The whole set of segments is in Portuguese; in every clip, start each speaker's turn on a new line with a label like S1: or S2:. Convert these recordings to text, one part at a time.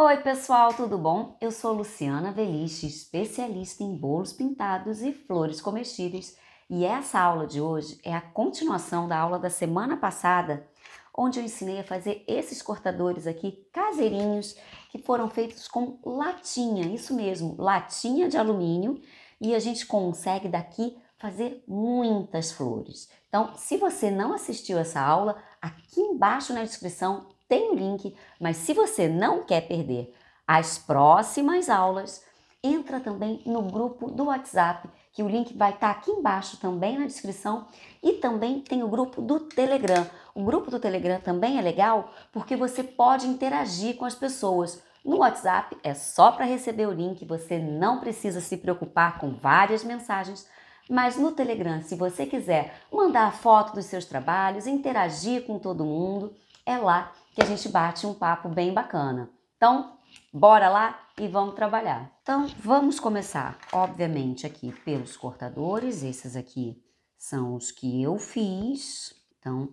S1: Oi, pessoal, tudo bom? Eu sou Luciana Veliche, especialista em bolos pintados e flores comestíveis, e essa aula de hoje é a continuação da aula da semana passada, onde eu ensinei a fazer esses cortadores aqui caseirinhos que foram feitos com latinha, isso mesmo, latinha de alumínio, e a gente consegue daqui fazer muitas flores. Então, se você não assistiu essa aula, aqui embaixo na descrição tem o link, mas se você não quer perder as próximas aulas, entra também no grupo do WhatsApp, que o link vai estar tá aqui embaixo também na descrição, e também tem o grupo do Telegram. O grupo do Telegram também é legal porque você pode interagir com as pessoas. No WhatsApp é só para receber o link, você não precisa se preocupar com várias mensagens. Mas no Telegram, se você quiser mandar a foto dos seus trabalhos, interagir com todo mundo, é lá que a gente bate um papo bem bacana. Então, bora lá e vamos trabalhar. Então, vamos começar, obviamente, aqui pelos cortadores. Esses aqui são os que eu fiz. Então,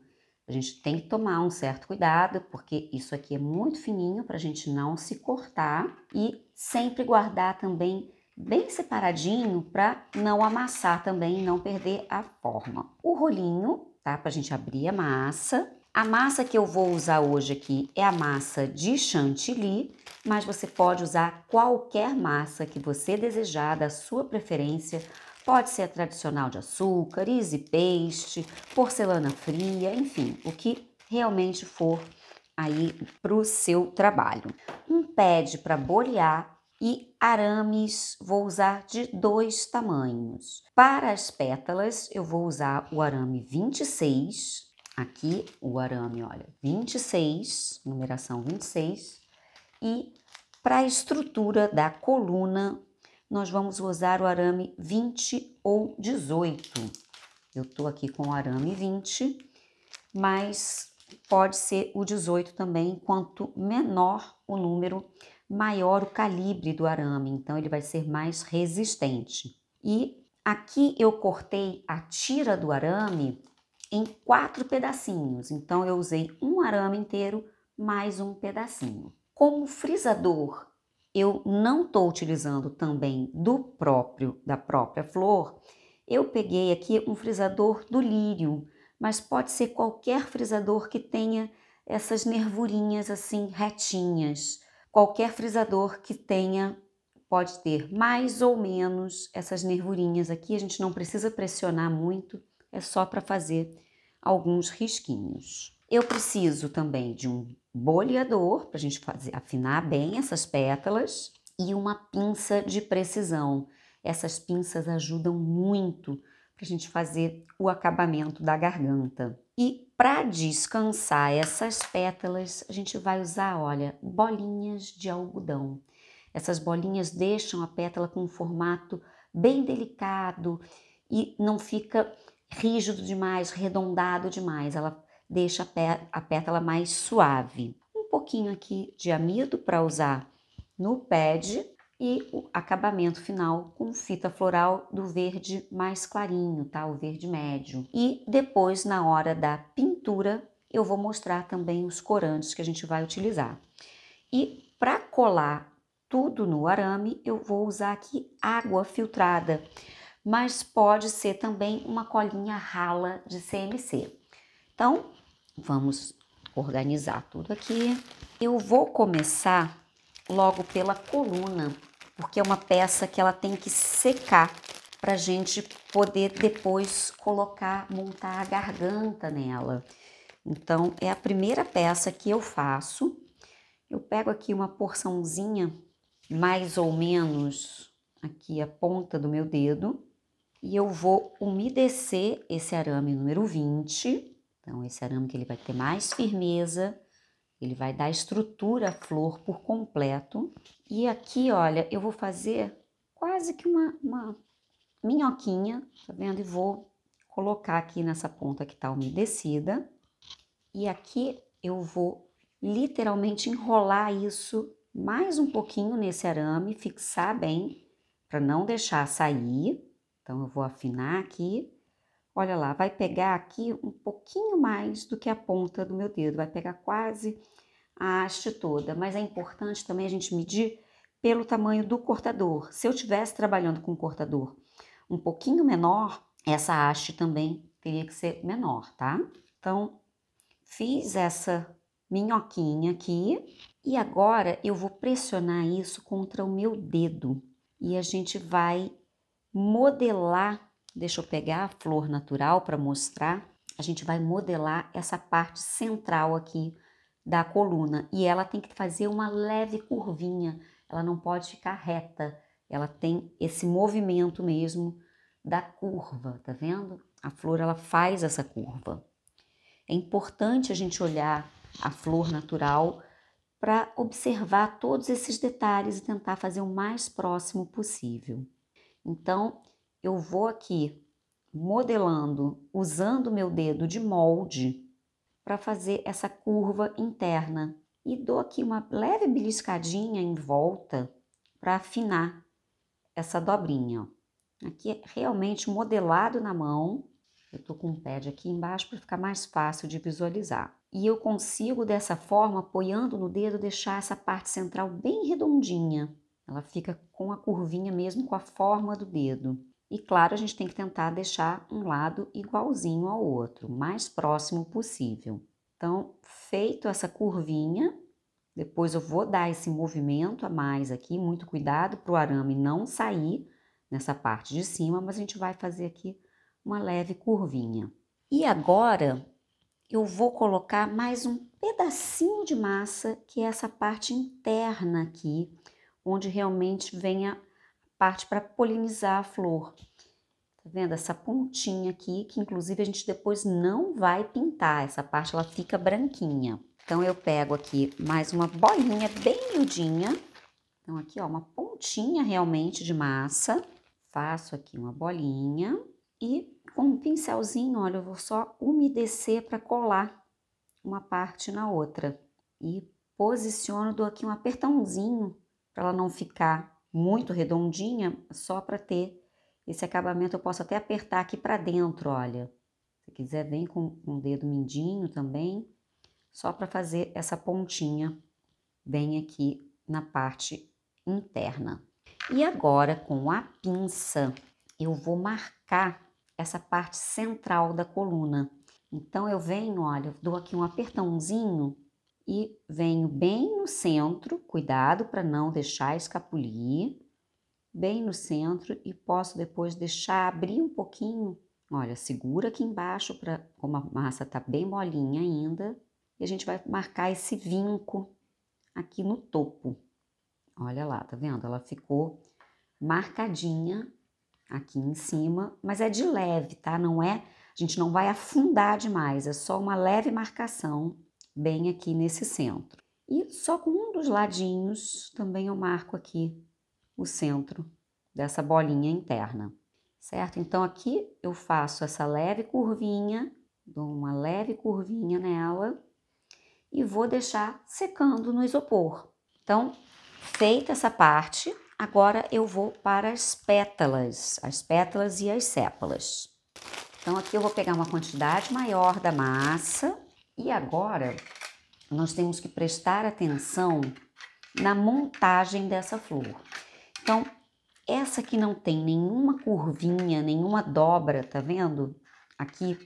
S1: a gente tem que tomar um certo cuidado, porque isso aqui é muito fininho para a gente não se cortar e sempre guardar também bem separadinho para não amassar também, não perder a forma. O rolinho, tá? Para a gente abrir a massa. A massa que eu vou usar hoje aqui é a massa de chantilly, mas você pode usar qualquer massa que você desejar, da sua preferência. Pode ser a tradicional de açúcar, easy paste, porcelana fria, enfim, o que realmente for aí para o seu trabalho. Um pad para bolear e arames vou usar de dois tamanhos. Para as pétalas eu vou usar o arame 26 Aqui o arame, olha, 26, numeração 26, e para a estrutura da coluna, nós vamos usar o arame 20 ou 18. Eu estou aqui com o arame 20, mas pode ser o 18 também, quanto menor o número, maior o calibre do arame, então ele vai ser mais resistente. E aqui eu cortei a tira do arame em quatro pedacinhos. Então, eu usei um arame inteiro mais um pedacinho. Como frisador, eu não estou utilizando também do próprio da própria flor. Eu peguei aqui um frisador do lírio, mas pode ser qualquer frisador que tenha essas nervurinhas assim retinhas. Qualquer frisador que tenha pode ter mais ou menos essas nervurinhas aqui, a gente não precisa pressionar muito é só para fazer alguns risquinhos. Eu preciso também de um boleador para a gente fazer, afinar bem essas pétalas e uma pinça de precisão. Essas pinças ajudam muito para a gente fazer o acabamento da garganta. E para descansar essas pétalas, a gente vai usar, olha, bolinhas de algodão. Essas bolinhas deixam a pétala com um formato bem delicado e não fica rígido demais, redondado demais. Ela deixa a, pé, a pétala mais suave. Um pouquinho aqui de amido para usar no pad e o acabamento final com fita floral do verde mais clarinho, tá? O verde médio. E depois, na hora da pintura, eu vou mostrar também os corantes que a gente vai utilizar. E para colar tudo no arame, eu vou usar aqui água filtrada mas pode ser também uma colinha rala de CMC. Então, vamos organizar tudo aqui. Eu vou começar logo pela coluna, porque é uma peça que ela tem que secar para a gente poder depois colocar, montar a garganta nela. Então, é a primeira peça que eu faço. Eu pego aqui uma porçãozinha, mais ou menos aqui a ponta do meu dedo, e eu vou umedecer esse arame número 20. Então, esse arame que ele vai ter mais firmeza, ele vai dar estrutura à flor por completo. E aqui, olha, eu vou fazer quase que uma, uma minhoquinha, tá vendo? E vou colocar aqui nessa ponta que tá umedecida. E aqui eu vou literalmente enrolar isso mais um pouquinho nesse arame, fixar bem para não deixar sair. Então, eu vou afinar aqui. Olha lá, vai pegar aqui um pouquinho mais do que a ponta do meu dedo, vai pegar quase a haste toda, mas é importante também a gente medir pelo tamanho do cortador. Se eu estivesse trabalhando com um cortador um pouquinho menor, essa haste também teria que ser menor, tá? Então, fiz essa minhoquinha aqui e agora eu vou pressionar isso contra o meu dedo e a gente vai modelar, deixa eu pegar a flor natural para mostrar, a gente vai modelar essa parte central aqui da coluna e ela tem que fazer uma leve curvinha, ela não pode ficar reta, ela tem esse movimento mesmo da curva, tá vendo? A flor ela faz essa curva. É importante a gente olhar a flor natural para observar todos esses detalhes e tentar fazer o mais próximo possível. Então, eu vou aqui modelando, usando meu dedo de molde para fazer essa curva interna e dou aqui uma leve beliscadinha em volta para afinar essa dobrinha. Aqui é realmente modelado na mão, eu tô com um pad aqui embaixo para ficar mais fácil de visualizar. E eu consigo dessa forma, apoiando no dedo, deixar essa parte central bem redondinha. Ela fica com a curvinha mesmo com a forma do dedo. E claro, a gente tem que tentar deixar um lado igualzinho ao outro, mais próximo possível. Então, feito essa curvinha, depois eu vou dar esse movimento a mais aqui, muito cuidado para o arame não sair nessa parte de cima, mas a gente vai fazer aqui uma leve curvinha. E agora, eu vou colocar mais um pedacinho de massa, que é essa parte interna aqui, onde realmente vem a parte para polinizar a flor. Tá vendo? Essa pontinha aqui, que inclusive a gente depois não vai pintar, essa parte ela fica branquinha. Então, eu pego aqui mais uma bolinha bem miudinha. Então, aqui, ó, uma pontinha realmente de massa. Faço aqui uma bolinha e com um pincelzinho, olha, eu vou só umedecer para colar uma parte na outra. E posiciono, dou aqui um apertãozinho para ela não ficar muito redondinha, só para ter esse acabamento. Eu posso até apertar aqui para dentro, olha. Se quiser, vem com, com o dedo mindinho também, só para fazer essa pontinha bem aqui na parte interna. E agora, com a pinça, eu vou marcar essa parte central da coluna. Então, eu venho, olha, dou aqui um apertãozinho e venho bem no centro, cuidado para não deixar escapulir, bem no centro e posso depois deixar abrir um pouquinho. Olha, segura aqui embaixo, pra, como a massa está bem molinha ainda, e a gente vai marcar esse vinco aqui no topo. Olha lá, tá vendo? Ela ficou marcadinha aqui em cima, mas é de leve, tá? Não é, a gente não vai afundar demais, é só uma leve marcação bem aqui nesse centro. E só com um dos ladinhos também eu marco aqui o centro dessa bolinha interna, certo? Então aqui eu faço essa leve curvinha, dou uma leve curvinha nela e vou deixar secando no isopor. Então, feita essa parte, agora eu vou para as pétalas, as pétalas e as sépalas. Então aqui eu vou pegar uma quantidade maior da massa e agora nós temos que prestar atenção na montagem dessa flor. Então, essa que não tem nenhuma curvinha, nenhuma dobra, tá vendo? Aqui,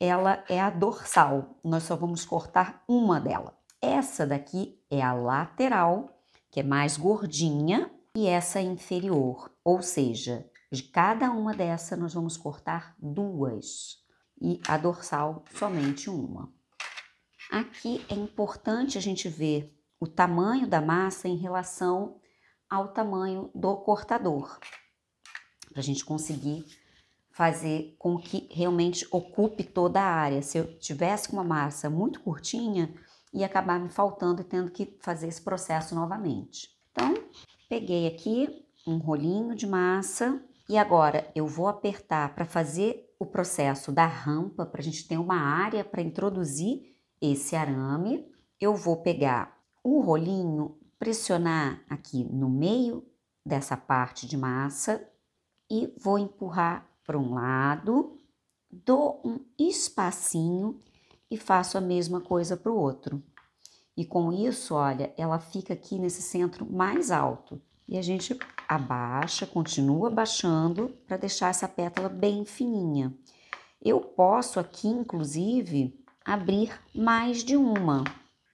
S1: ela é a dorsal. Nós só vamos cortar uma dela. Essa daqui é a lateral, que é mais gordinha, e essa é inferior. Ou seja, de cada uma dessa nós vamos cortar duas e a dorsal somente uma. Aqui é importante a gente ver o tamanho da massa em relação ao tamanho do cortador, para a gente conseguir fazer com que realmente ocupe toda a área. Se eu tivesse com uma massa muito curtinha, ia acabar me faltando e tendo que fazer esse processo novamente. Então, peguei aqui um rolinho de massa e agora eu vou apertar para fazer o processo da rampa, para a gente ter uma área para introduzir esse arame, eu vou pegar um rolinho, pressionar aqui no meio dessa parte de massa e vou empurrar para um lado, dou um espacinho e faço a mesma coisa para o outro. E com isso, olha, ela fica aqui nesse centro mais alto. E a gente abaixa, continua abaixando para deixar essa pétala bem fininha. Eu posso aqui, inclusive, abrir mais de uma.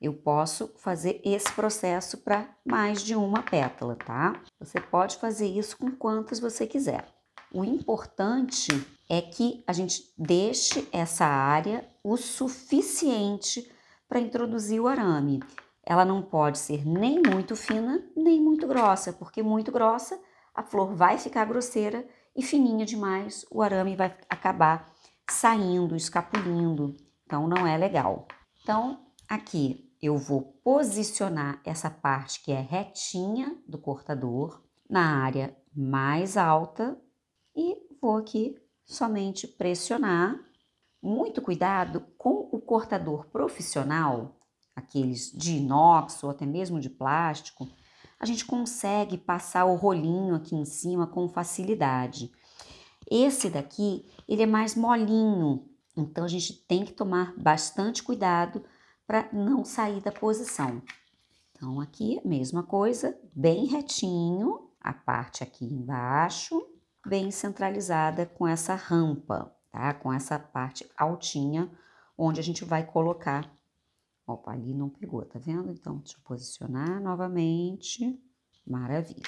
S1: Eu posso fazer esse processo para mais de uma pétala, tá? Você pode fazer isso com quantas você quiser. O importante é que a gente deixe essa área o suficiente para introduzir o arame. Ela não pode ser nem muito fina, nem muito grossa, porque muito grossa a flor vai ficar grosseira e fininha demais o arame vai acabar saindo, escapulindo. Então, não é legal. Então, aqui eu vou posicionar essa parte que é retinha do cortador na área mais alta e vou aqui somente pressionar. Muito cuidado com o cortador profissional, aqueles de inox ou até mesmo de plástico, a gente consegue passar o rolinho aqui em cima com facilidade. Esse daqui, ele é mais molinho, então a gente tem que tomar bastante cuidado para não sair da posição. Então aqui mesma coisa, bem retinho, a parte aqui embaixo, bem centralizada com essa rampa, tá? Com essa parte altinha onde a gente vai colocar. Opa, ali não pegou, tá vendo? Então deixa eu posicionar novamente. Maravilha.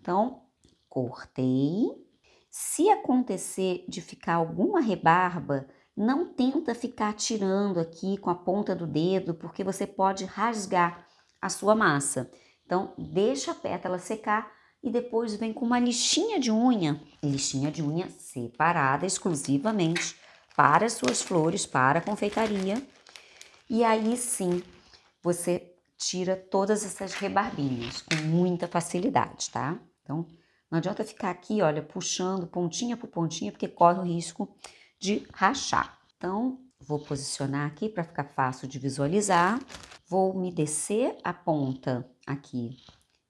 S1: Então, cortei. Se acontecer de ficar alguma rebarba, não tenta ficar tirando aqui com a ponta do dedo, porque você pode rasgar a sua massa. Então, deixa a pétala secar e depois vem com uma lixinha de unha, lixinha de unha separada exclusivamente para suas flores, para a confeitaria. E aí sim, você tira todas essas rebarbinhas com muita facilidade, tá? Então, não adianta ficar aqui, olha, puxando pontinha por pontinha, porque corre o risco de rachar. Então, vou posicionar aqui para ficar fácil de visualizar. Vou me descer a ponta aqui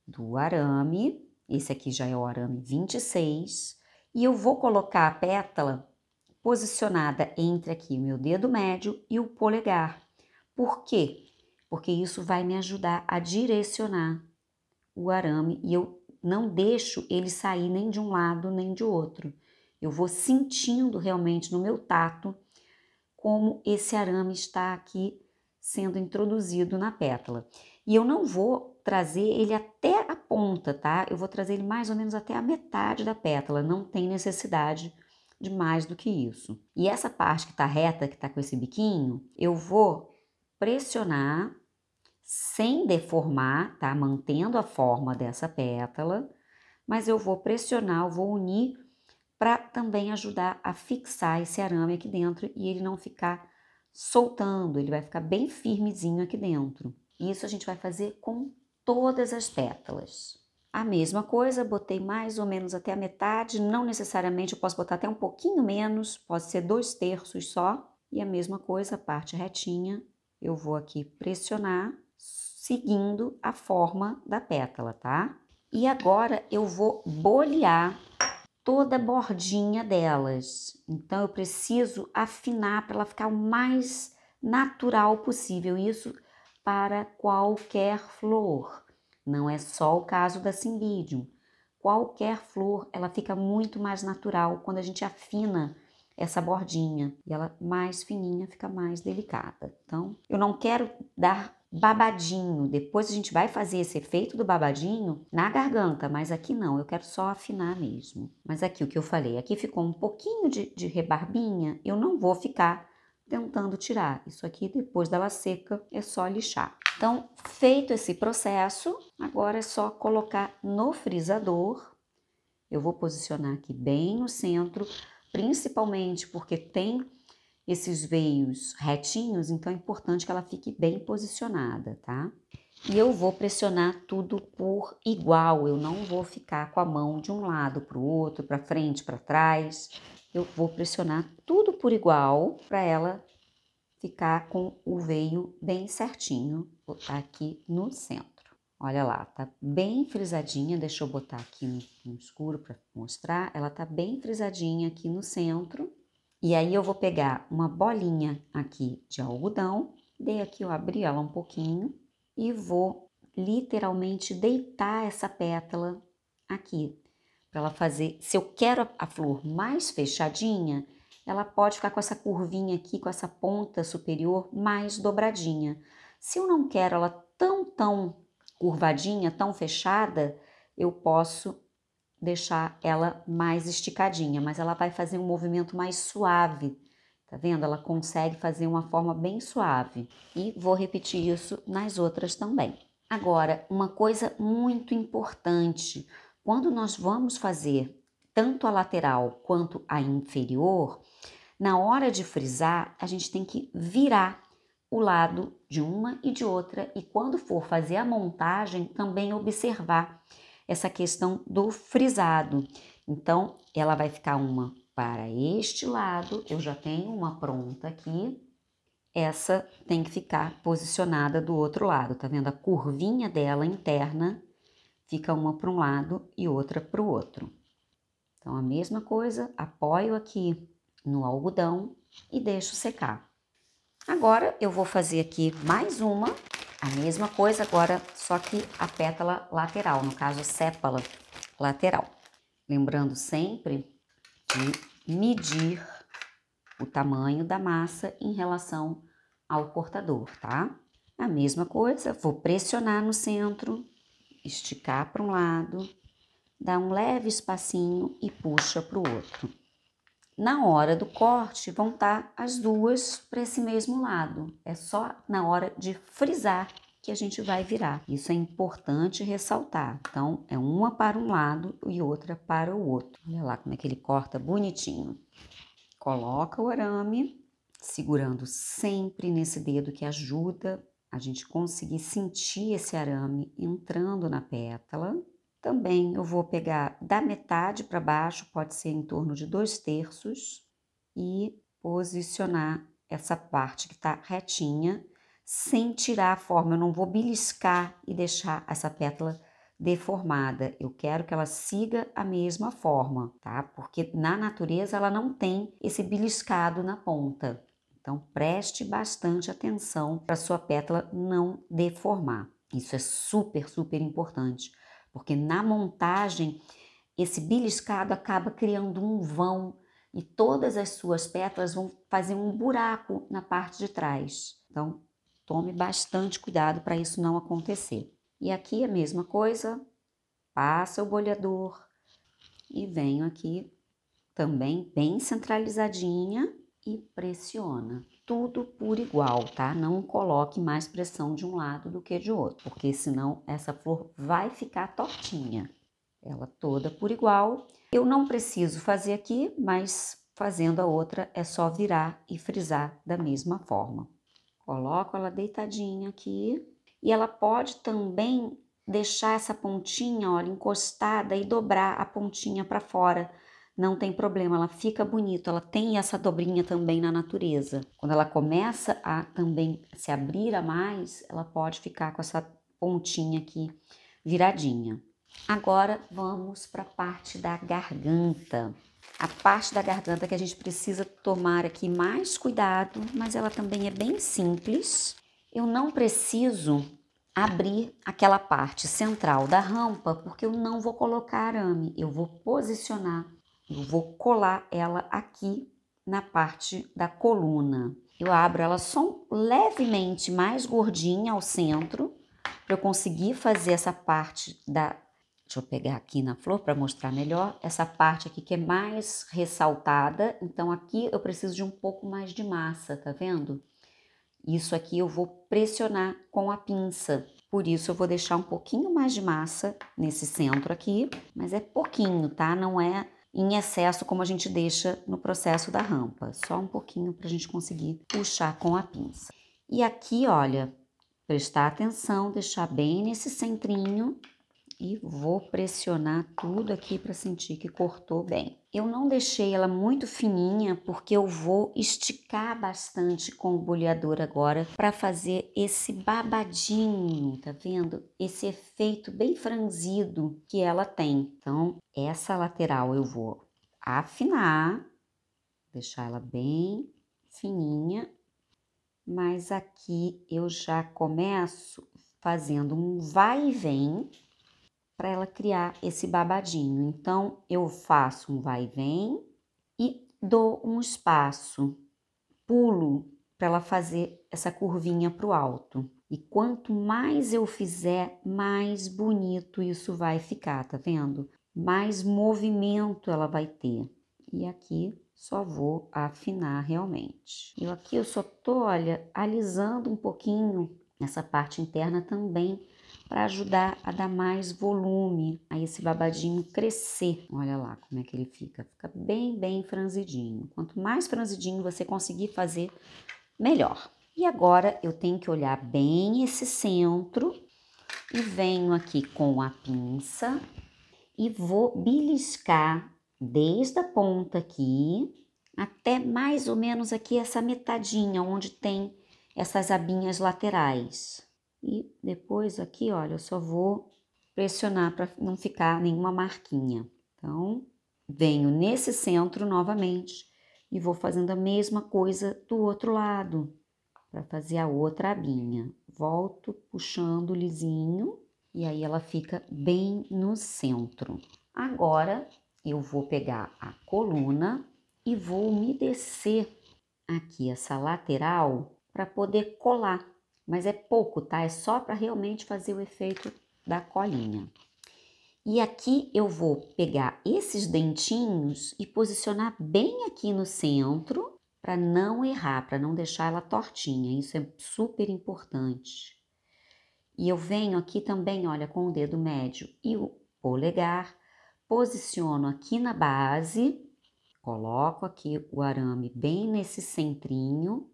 S1: do arame. Esse aqui já é o arame 26. E eu vou colocar a pétala posicionada entre aqui o meu dedo médio e o polegar. Por quê? Porque isso vai me ajudar a direcionar o arame e eu não deixo ele sair nem de um lado nem de outro. Eu vou sentindo realmente no meu tato como esse arame está aqui sendo introduzido na pétala. E eu não vou trazer ele até a ponta, tá? Eu vou trazer ele mais ou menos até a metade da pétala, não tem necessidade de mais do que isso. E essa parte que está reta, que está com esse biquinho, eu vou pressionar sem deformar, tá? Mantendo a forma dessa pétala, mas eu vou pressionar, eu vou unir para também ajudar a fixar esse arame aqui dentro e ele não ficar soltando, ele vai ficar bem firmezinho aqui dentro. Isso a gente vai fazer com todas as pétalas. A mesma coisa, botei mais ou menos até a metade, não necessariamente, eu posso botar até um pouquinho menos, pode ser dois terços só. E a mesma coisa, a parte retinha, eu vou aqui pressionar, seguindo a forma da pétala, tá? E agora eu vou bolear toda a bordinha delas. Então eu preciso afinar para ela ficar o mais natural possível. Isso para qualquer flor. Não é só o caso da Cymbidium. Qualquer flor, ela fica muito mais natural quando a gente afina essa bordinha. E ela mais fininha fica mais delicada. Então, eu não quero dar babadinho. Depois a gente vai fazer esse efeito do babadinho na garganta, mas aqui não, eu quero só afinar mesmo. Mas aqui o que eu falei, aqui ficou um pouquinho de, de rebarbinha, eu não vou ficar tentando tirar. Isso aqui, depois dela seca, é só lixar. Então, feito esse processo, agora é só colocar no frisador. Eu vou posicionar aqui bem no centro, principalmente porque tem esses veios retinhos, então é importante que ela fique bem posicionada, tá? E eu vou pressionar tudo por igual, eu não vou ficar com a mão de um lado para o outro, para frente, para trás. Eu vou pressionar tudo por igual para ela ficar com o veio bem certinho aqui no centro. Olha lá, tá bem frisadinha, deixa eu botar aqui no, no escuro para mostrar. Ela tá bem frisadinha aqui no centro. E aí eu vou pegar uma bolinha aqui de algodão, dei aqui, eu abri ela um pouquinho e vou literalmente deitar essa pétala aqui, para ela fazer. Se eu quero a flor mais fechadinha, ela pode ficar com essa curvinha aqui, com essa ponta superior mais dobradinha. Se eu não quero ela tão, tão curvadinha, tão fechada, eu posso deixar ela mais esticadinha, mas ela vai fazer um movimento mais suave, tá vendo? Ela consegue fazer uma forma bem suave. E vou repetir isso nas outras também. Agora, uma coisa muito importante, quando nós vamos fazer tanto a lateral quanto a inferior, na hora de frisar, a gente tem que virar o lado de uma e de outra e quando for fazer a montagem, também observar essa questão do frisado. Então, ela vai ficar uma para este lado, eu já tenho uma pronta aqui. Essa tem que ficar posicionada do outro lado, tá vendo? A curvinha dela interna fica uma para um lado e outra para o outro. Então, a mesma coisa, apoio aqui no algodão e deixo secar. Agora, eu vou fazer aqui mais uma, a mesma coisa, agora só que a pétala lateral, no caso, sépala lateral. Lembrando sempre de medir o tamanho da massa em relação ao cortador, tá? A mesma coisa, vou pressionar no centro, esticar para um lado, dá um leve espacinho e puxa para o outro. Na hora do corte, vão estar tá as duas para esse mesmo lado. É só na hora de frisar que a gente vai virar. Isso é importante ressaltar. Então, é uma para um lado e outra para o outro. Olha lá como é que ele corta bonitinho. Coloca o arame, segurando sempre nesse dedo que ajuda a gente conseguir sentir esse arame entrando na pétala. Também eu vou pegar da metade para baixo, pode ser em torno de dois terços, e posicionar essa parte que está retinha sem tirar a forma. Eu não vou beliscar e deixar essa pétala deformada. Eu quero que ela siga a mesma forma, tá? Porque na natureza ela não tem esse beliscado na ponta. Então preste bastante atenção para sua pétala não deformar. Isso é super, super importante, porque na montagem esse beliscado acaba criando um vão e todas as suas pétalas vão fazer um buraco na parte de trás. Então, Tome bastante cuidado para isso não acontecer. E aqui a mesma coisa, passa o bolhador e venho aqui também bem centralizadinha e pressiona. Tudo por igual, tá? Não coloque mais pressão de um lado do que de outro, porque senão essa flor vai ficar tortinha. Ela toda por igual. Eu não preciso fazer aqui, mas fazendo a outra é só virar e frisar da mesma forma. Coloco ela deitadinha aqui e ela pode também deixar essa pontinha, olha, encostada e dobrar a pontinha para fora. Não tem problema, ela fica bonito ela tem essa dobrinha também na natureza. Quando ela começa a também se abrir a mais, ela pode ficar com essa pontinha aqui viradinha. Agora vamos para a parte da garganta. A parte da garganta que a gente precisa tomar aqui mais cuidado, mas ela também é bem simples. Eu não preciso abrir aquela parte central da rampa, porque eu não vou colocar arame, eu vou posicionar, eu vou colar ela aqui na parte da coluna. Eu abro ela só levemente mais gordinha ao centro, para eu conseguir fazer essa parte da Deixa eu pegar aqui na flor para mostrar melhor essa parte aqui que é mais ressaltada. Então, aqui eu preciso de um pouco mais de massa, tá vendo? Isso aqui eu vou pressionar com a pinça. Por isso, eu vou deixar um pouquinho mais de massa nesse centro aqui, mas é pouquinho, tá? Não é em excesso como a gente deixa no processo da rampa. Só um pouquinho para a gente conseguir puxar com a pinça. E aqui, olha, prestar atenção, deixar bem nesse centrinho e vou pressionar tudo aqui para sentir que cortou bem. Eu não deixei ela muito fininha porque eu vou esticar bastante com o bolhador agora para fazer esse babadinho, tá vendo? Esse efeito bem franzido que ela tem. Então, essa lateral eu vou afinar, deixar ela bem fininha, mas aqui eu já começo fazendo um vai e vem para ela criar esse babadinho. Então, eu faço um vai e vem e dou um espaço, pulo para ela fazer essa curvinha para o alto. E quanto mais eu fizer, mais bonito isso vai ficar, tá vendo? Mais movimento ela vai ter. E aqui só vou afinar realmente. Eu aqui eu só tô, olha, alisando um pouquinho essa parte interna também para ajudar a dar mais volume, a esse babadinho crescer. Olha lá como é que ele fica, fica bem, bem franzidinho. Quanto mais franzidinho você conseguir fazer, melhor. E agora eu tenho que olhar bem esse centro e venho aqui com a pinça e vou beliscar desde a ponta aqui até mais ou menos aqui essa metadinha onde tem essas abinhas laterais. E depois aqui, olha, eu só vou pressionar para não ficar nenhuma marquinha. Então, venho nesse centro novamente e vou fazendo a mesma coisa do outro lado para fazer a outra abinha. Volto puxando lisinho e aí ela fica bem no centro. Agora eu vou pegar a coluna e vou umedecer aqui essa lateral para poder colar mas é pouco, tá? É só para realmente fazer o efeito da colinha. E aqui eu vou pegar esses dentinhos e posicionar bem aqui no centro para não errar, para não deixar ela tortinha. Isso é super importante. E eu venho aqui também, olha, com o dedo médio e o polegar, posiciono aqui na base, coloco aqui o arame bem nesse centrinho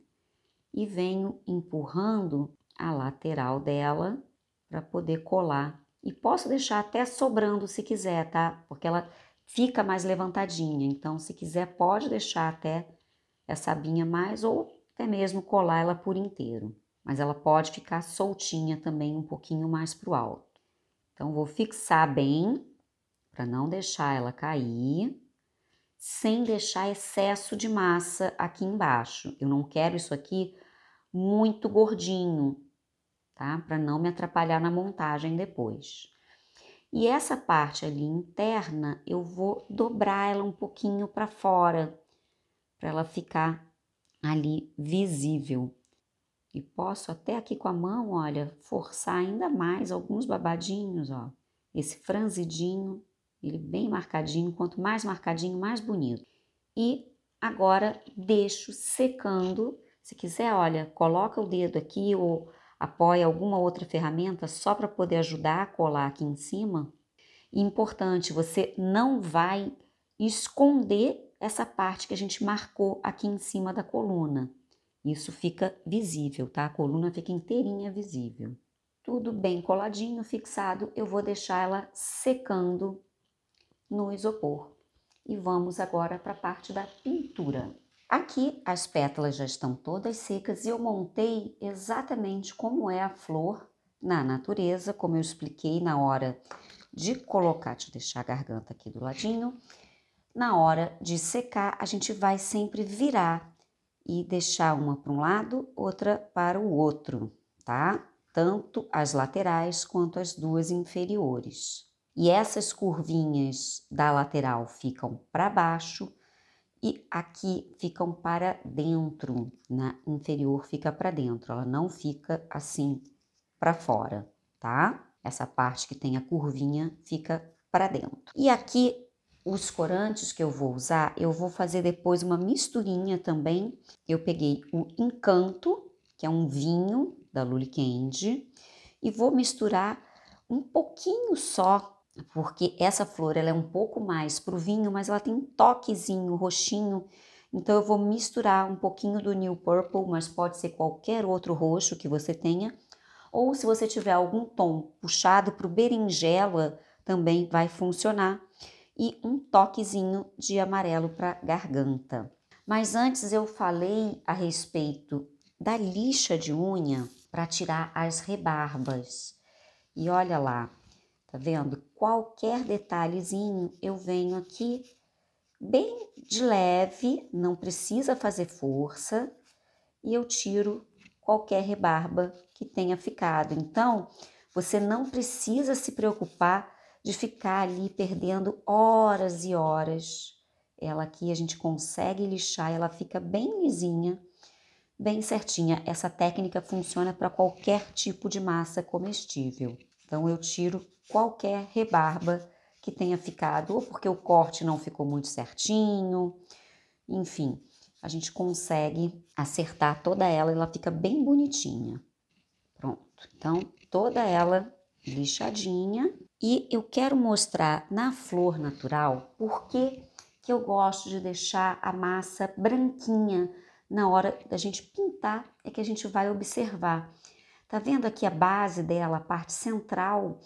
S1: e venho empurrando a lateral dela para poder colar. E posso deixar até sobrando se quiser, tá? Porque ela fica mais levantadinha. Então, se quiser, pode deixar até essa abinha mais ou até mesmo colar ela por inteiro. Mas ela pode ficar soltinha também um pouquinho mais para o alto. Então, vou fixar bem para não deixar ela cair sem deixar excesso de massa aqui embaixo. Eu não quero isso aqui muito gordinho, tá? Para não me atrapalhar na montagem depois. E essa parte ali interna, eu vou dobrar ela um pouquinho para fora, para ela ficar ali visível. E posso até aqui com a mão, olha, forçar ainda mais alguns babadinhos, ó. Esse franzidinho ele bem marcadinho, quanto mais marcadinho, mais bonito. E agora deixo secando. Se quiser, olha, coloca o dedo aqui ou apoia alguma outra ferramenta só para poder ajudar a colar aqui em cima. importante, você não vai esconder essa parte que a gente marcou aqui em cima da coluna. Isso fica visível, tá? A coluna fica inteirinha visível. Tudo bem coladinho, fixado, eu vou deixar ela secando no isopor. E vamos agora para a parte da pintura. Aqui as pétalas já estão todas secas e eu montei exatamente como é a flor na natureza, como eu expliquei na hora de colocar, deixa eu deixar a garganta aqui do ladinho. Na hora de secar, a gente vai sempre virar e deixar uma para um lado, outra para o outro, tá? Tanto as laterais quanto as duas inferiores e essas curvinhas da lateral ficam para baixo e aqui ficam para dentro, na inferior fica para dentro, ela não fica assim para fora, tá? Essa parte que tem a curvinha fica para dentro. E aqui os corantes que eu vou usar, eu vou fazer depois uma misturinha também. Eu peguei o Encanto, que é um vinho da Lully Candy, e vou misturar um pouquinho só porque essa flor ela é um pouco mais pro vinho, mas ela tem um toquezinho roxinho. Então eu vou misturar um pouquinho do New Purple, mas pode ser qualquer outro roxo que você tenha. Ou se você tiver algum tom puxado para o berinjela, também vai funcionar. E um toquezinho de amarelo para garganta. Mas antes eu falei a respeito da lixa de unha para tirar as rebarbas. E olha lá, Tá vendo? Qualquer detalhezinho eu venho aqui bem de leve, não precisa fazer força, e eu tiro qualquer rebarba que tenha ficado. Então, você não precisa se preocupar de ficar ali perdendo horas e horas. Ela aqui a gente consegue lixar, ela fica bem lisinha, bem certinha. Essa técnica funciona para qualquer tipo de massa comestível. Então eu tiro qualquer rebarba que tenha ficado, ou porque o corte não ficou muito certinho, enfim, a gente consegue acertar toda ela, ela fica bem bonitinha. Pronto, então toda ela lixadinha. E eu quero mostrar na flor natural porque que eu gosto de deixar a massa branquinha na hora da gente pintar, é que a gente vai observar. Tá vendo aqui a base dela, a parte central?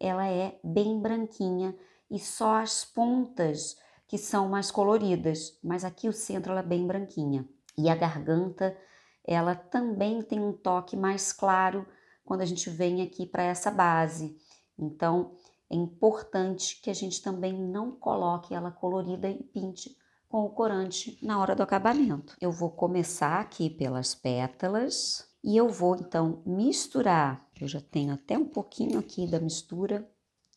S1: ela é bem branquinha e só as pontas que são mais coloridas, mas aqui o centro ela é bem branquinha. E a garganta, ela também tem um toque mais claro quando a gente vem aqui para essa base. Então, é importante que a gente também não coloque ela colorida e pinte com o corante na hora do acabamento. Eu vou começar aqui pelas pétalas. E eu vou então misturar, eu já tenho até um pouquinho aqui da mistura,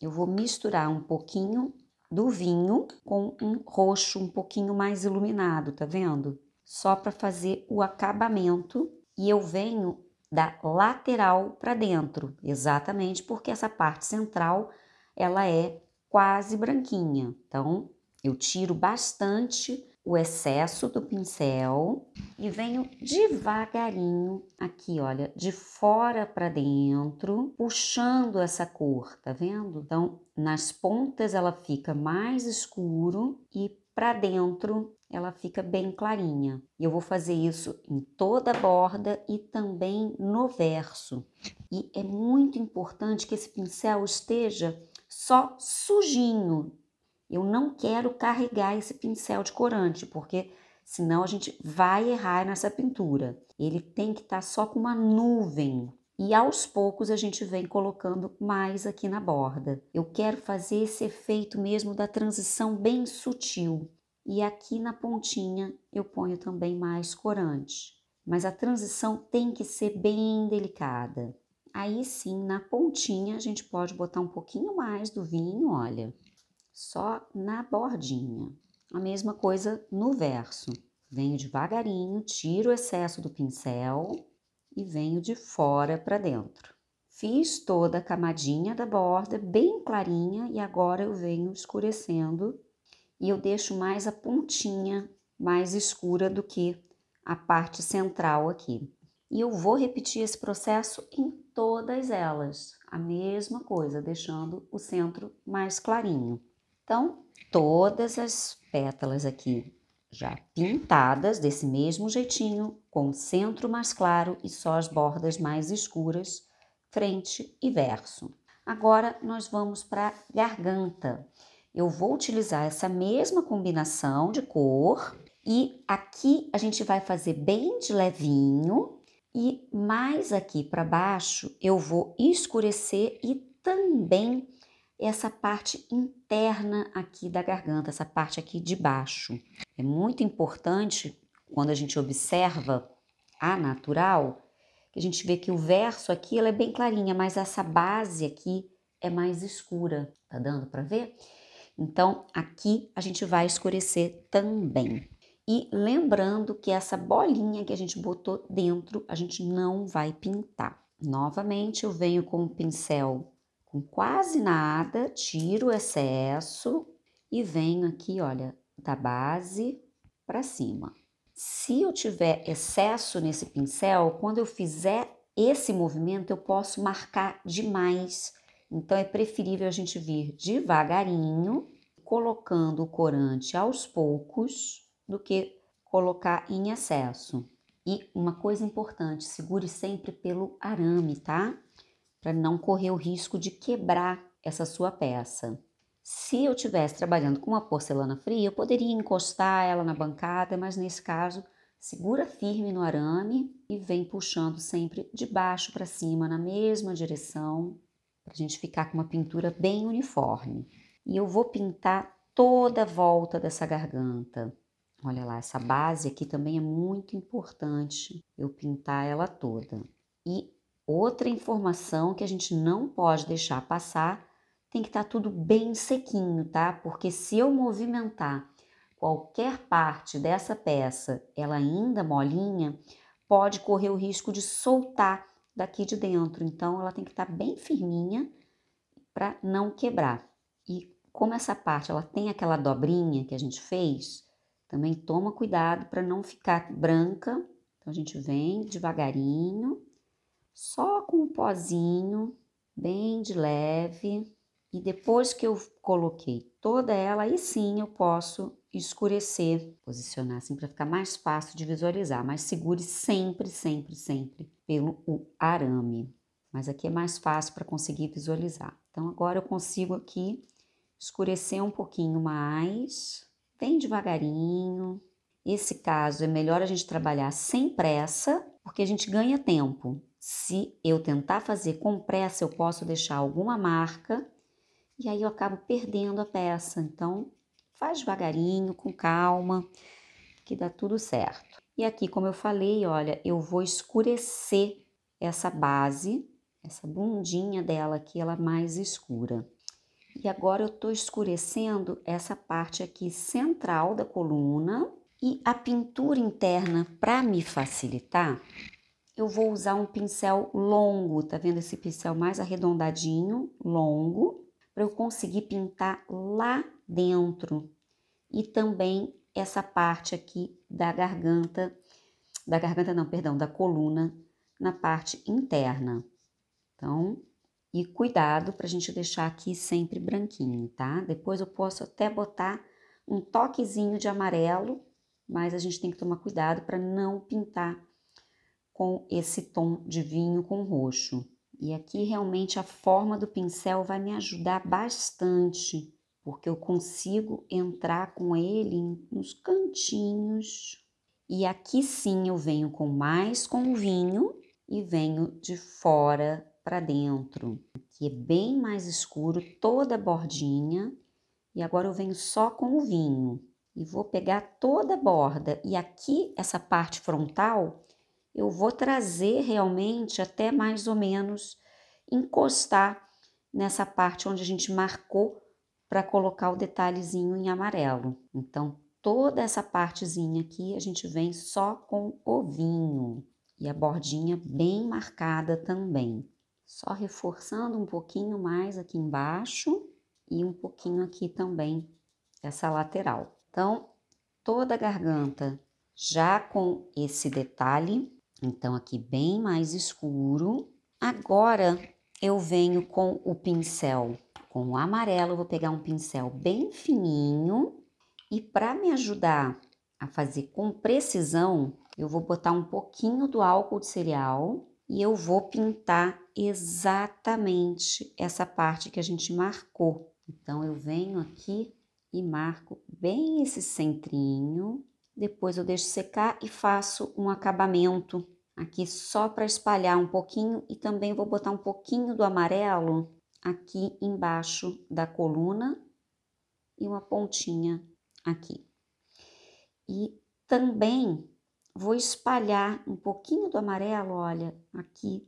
S1: eu vou misturar um pouquinho do vinho com um roxo um pouquinho mais iluminado, tá vendo? Só para fazer o acabamento e eu venho da lateral para dentro, exatamente porque essa parte central ela é quase branquinha. Então, eu tiro bastante o excesso do pincel e venho devagarinho aqui, olha, de fora para dentro, puxando essa cor, tá vendo? Então, nas pontas ela fica mais escuro e para dentro ela fica bem clarinha. E eu vou fazer isso em toda a borda e também no verso. E é muito importante que esse pincel esteja só sujinho, eu não quero carregar esse pincel de corante, porque senão a gente vai errar nessa pintura. Ele tem que estar tá só com uma nuvem. E aos poucos a gente vem colocando mais aqui na borda. Eu quero fazer esse efeito mesmo da transição bem sutil. E aqui na pontinha eu ponho também mais corante. Mas a transição tem que ser bem delicada. Aí sim, na pontinha, a gente pode botar um pouquinho mais do vinho, olha só na bordinha. A mesma coisa no verso. Venho devagarinho, tiro o excesso do pincel e venho de fora para dentro. Fiz toda a camadinha da borda bem clarinha e agora eu venho escurecendo e eu deixo mais a pontinha mais escura do que a parte central aqui. E eu vou repetir esse processo em todas elas, a mesma coisa, deixando o centro mais clarinho. Então, todas as pétalas aqui já pintadas desse mesmo jeitinho, com centro mais claro e só as bordas mais escuras, frente e verso. Agora nós vamos para a garganta. Eu vou utilizar essa mesma combinação de cor e aqui a gente vai fazer bem de levinho e mais aqui para baixo eu vou escurecer e também essa parte interna aqui da garganta, essa parte aqui de baixo. É muito importante quando a gente observa a natural, que a gente vê que o verso aqui ela é bem clarinha, mas essa base aqui é mais escura. Tá dando para ver? Então, aqui a gente vai escurecer também. E lembrando que essa bolinha que a gente botou dentro, a gente não vai pintar. Novamente, eu venho com o pincel com quase nada, tiro o excesso e venho aqui, olha, da base para cima. Se eu tiver excesso nesse pincel, quando eu fizer esse movimento, eu posso marcar demais. Então, é preferível a gente vir devagarinho, colocando o corante aos poucos, do que colocar em excesso. E uma coisa importante, segure sempre pelo arame, tá? para não correr o risco de quebrar essa sua peça. Se eu estivesse trabalhando com uma porcelana fria, eu poderia encostar ela na bancada, mas nesse caso, segura firme no arame e vem puxando sempre de baixo para cima na mesma direção, para a gente ficar com uma pintura bem uniforme. E eu vou pintar toda a volta dessa garganta. Olha lá, essa base aqui também é muito importante eu pintar ela toda. E Outra informação que a gente não pode deixar passar, tem que estar tá tudo bem sequinho, tá? Porque se eu movimentar qualquer parte dessa peça, ela ainda molinha, pode correr o risco de soltar daqui de dentro. Então ela tem que estar tá bem firminha para não quebrar. E como essa parte ela tem aquela dobrinha que a gente fez, também toma cuidado para não ficar branca. Então a gente vem devagarinho só com um pozinho, bem de leve, e depois que eu coloquei toda ela, aí sim eu posso escurecer, posicionar assim para ficar mais fácil de visualizar, mas segure sempre, sempre, sempre pelo o arame. Mas aqui é mais fácil para conseguir visualizar. Então agora eu consigo aqui escurecer um pouquinho mais, bem devagarinho. Esse caso é melhor a gente trabalhar sem pressa, porque a gente ganha tempo. Se eu tentar fazer com pressa, eu posso deixar alguma marca e aí eu acabo perdendo a peça. Então, faz devagarinho, com calma, que dá tudo certo. E aqui, como eu falei, olha, eu vou escurecer essa base, essa bundinha dela aqui, ela mais escura. E agora eu tô escurecendo essa parte aqui central da coluna, e a pintura interna, para me facilitar, eu vou usar um pincel longo, tá vendo esse pincel mais arredondadinho, longo, para eu conseguir pintar lá dentro. E também essa parte aqui da garganta, da garganta não, perdão, da coluna, na parte interna. Então, e cuidado para a gente deixar aqui sempre branquinho, tá? Depois eu posso até botar um toquezinho de amarelo mas a gente tem que tomar cuidado para não pintar com esse tom de vinho com roxo. E aqui realmente a forma do pincel vai me ajudar bastante, porque eu consigo entrar com ele nos cantinhos. E aqui sim eu venho com mais com o vinho e venho de fora para dentro. Aqui é bem mais escuro toda a bordinha e agora eu venho só com o vinho e vou pegar toda a borda e aqui essa parte frontal eu vou trazer realmente até mais ou menos encostar nessa parte onde a gente marcou para colocar o detalhezinho em amarelo. Então, toda essa partezinha aqui a gente vem só com ovinho e a bordinha bem marcada também. Só reforçando um pouquinho mais aqui embaixo e um pouquinho aqui também essa lateral. Então, toda a garganta já com esse detalhe, então aqui bem mais escuro. Agora eu venho com o pincel, com o amarelo, vou pegar um pincel bem fininho e para me ajudar a fazer com precisão, eu vou botar um pouquinho do álcool de cereal e eu vou pintar exatamente essa parte que a gente marcou. Então eu venho aqui e marco bem esse centrinho. Depois eu deixo secar e faço um acabamento aqui só para espalhar um pouquinho e também vou botar um pouquinho do amarelo aqui embaixo da coluna e uma pontinha aqui. E também vou espalhar um pouquinho do amarelo, olha, aqui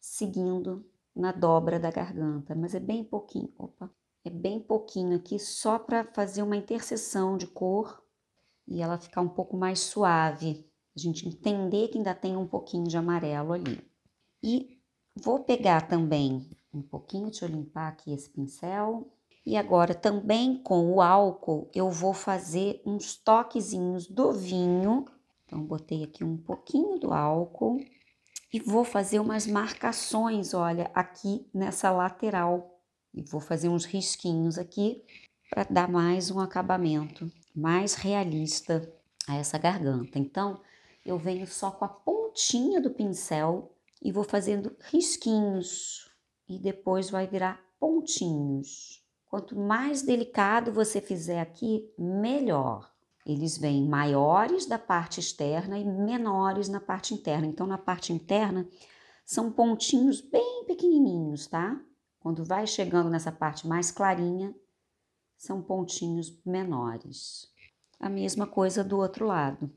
S1: seguindo na dobra da garganta, mas é bem pouquinho. Opa, é bem pouquinho aqui, só para fazer uma interseção de cor e ela ficar um pouco mais suave. A gente entender que ainda tem um pouquinho de amarelo ali. E vou pegar também um pouquinho, deixa eu limpar aqui esse pincel. E agora também com o álcool eu vou fazer uns toquezinhos do vinho. Então botei aqui um pouquinho do álcool e vou fazer umas marcações, olha, aqui nessa lateral e vou fazer uns risquinhos aqui para dar mais um acabamento mais realista a essa garganta. Então, eu venho só com a pontinha do pincel e vou fazendo risquinhos e depois vai virar pontinhos. Quanto mais delicado você fizer aqui, melhor. Eles vêm maiores da parte externa e menores na parte interna. Então, na parte interna, são pontinhos bem pequenininhos, tá? Quando vai chegando nessa parte mais clarinha, são pontinhos menores. A mesma coisa do outro lado.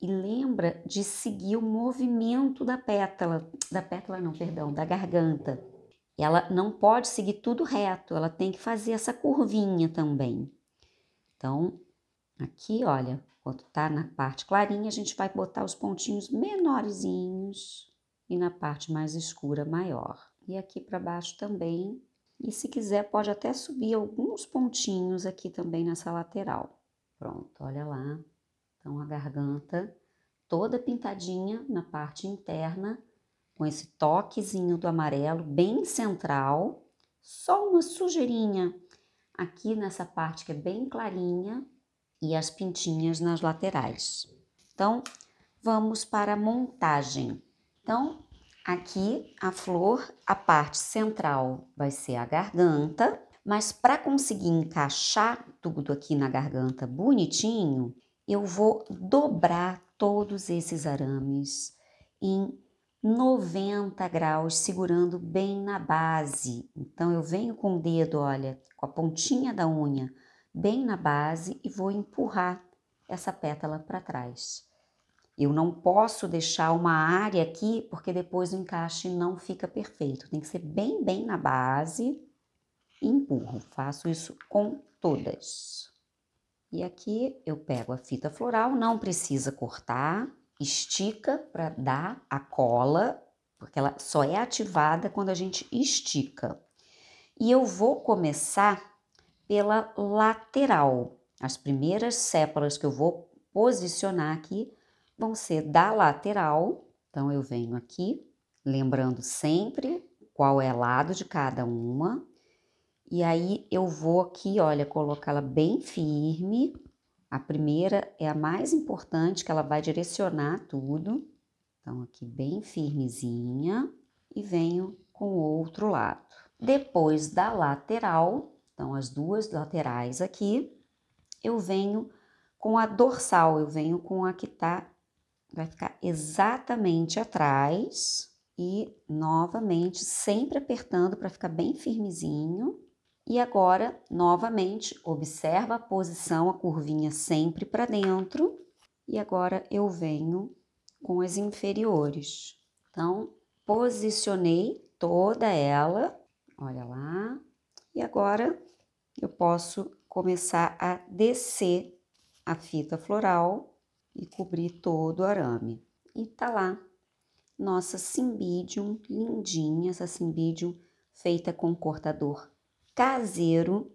S1: E lembra de seguir o movimento da pétala, da pétala não, perdão, da garganta. Ela não pode seguir tudo reto, ela tem que fazer essa curvinha também. Então, aqui, olha, quando tá na parte clarinha, a gente vai botar os pontinhos menorzinhos e na parte mais escura maior e aqui para baixo também. E se quiser, pode até subir alguns pontinhos aqui também nessa lateral. Pronto, olha lá. Então, a garganta toda pintadinha na parte interna, com esse toquezinho do amarelo bem central. Só uma sujeirinha aqui nessa parte que é bem clarinha e as pintinhas nas laterais. Então, vamos para a montagem. Então, Aqui a flor, a parte central vai ser a garganta, mas para conseguir encaixar tudo aqui na garganta bonitinho, eu vou dobrar todos esses arames em 90 graus, segurando bem na base. Então eu venho com o dedo, olha, com a pontinha da unha bem na base e vou empurrar essa pétala para trás. Eu não posso deixar uma área aqui porque depois o encaixe não fica perfeito. Tem que ser bem, bem na base empurro. Faço isso com todas. E aqui eu pego a fita floral, não precisa cortar, estica para dar a cola, porque ela só é ativada quando a gente estica. E eu vou começar pela lateral. As primeiras sépalas que eu vou posicionar aqui vão ser da lateral, então eu venho aqui, lembrando sempre qual é lado de cada uma, e aí eu vou aqui, olha, colocá-la bem firme. A primeira é a mais importante, que ela vai direcionar tudo. Então, aqui bem firmezinha e venho com o outro lado. Depois da lateral, então as duas laterais aqui, eu venho com a dorsal, eu venho com a que está vai ficar exatamente atrás e novamente sempre apertando para ficar bem firmezinho. E agora, novamente, observa a posição, a curvinha sempre para dentro. E agora eu venho com as inferiores. Então, posicionei toda ela, olha lá. E agora eu posso começar a descer a fita floral e cobrir todo o arame. E tá lá nossa Cymbidium lindinha, essa Cymbidium feita com cortador caseiro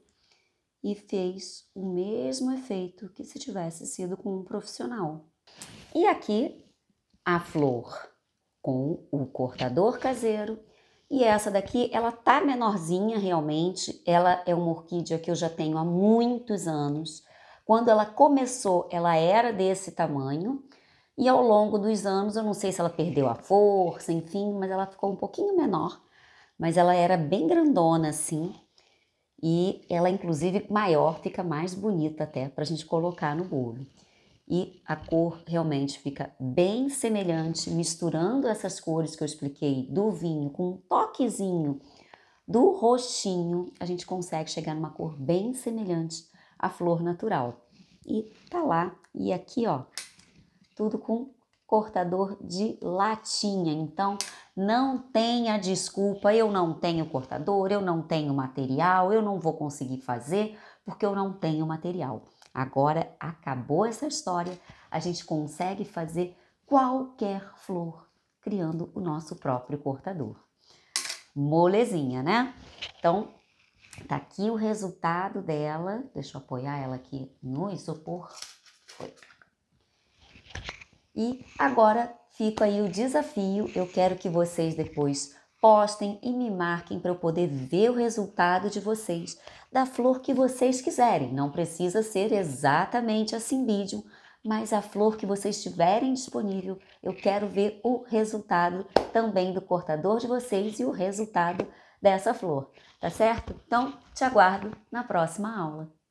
S1: e fez o mesmo efeito que se tivesse sido com um profissional. E aqui a flor com o cortador caseiro e essa daqui ela tá menorzinha realmente, ela é uma orquídea que eu já tenho há muitos anos quando ela começou, ela era desse tamanho e ao longo dos anos, eu não sei se ela perdeu a força, enfim, mas ela ficou um pouquinho menor, mas ela era bem grandona assim. E ela, inclusive, maior, fica mais bonita até para a gente colocar no bolo. E a cor realmente fica bem semelhante, misturando essas cores que eu expliquei do vinho com um toquezinho do roxinho, a gente consegue chegar numa cor bem semelhante a flor natural. E tá lá, e aqui ó, tudo com cortador de latinha. Então, não tenha desculpa, eu não tenho cortador, eu não tenho material, eu não vou conseguir fazer porque eu não tenho material. Agora acabou essa história, a gente consegue fazer qualquer flor criando o nosso próprio cortador. Molezinha, né? Então, Tá aqui o resultado dela. Deixa eu apoiar ela aqui no isopor. E agora fica aí o desafio. Eu quero que vocês depois postem e me marquem para eu poder ver o resultado de vocês da flor que vocês quiserem. Não precisa ser exatamente a assim vídeo mas a flor que vocês tiverem disponível, eu quero ver o resultado também do cortador de vocês e o resultado dessa flor tá certo? Então, te aguardo na próxima aula.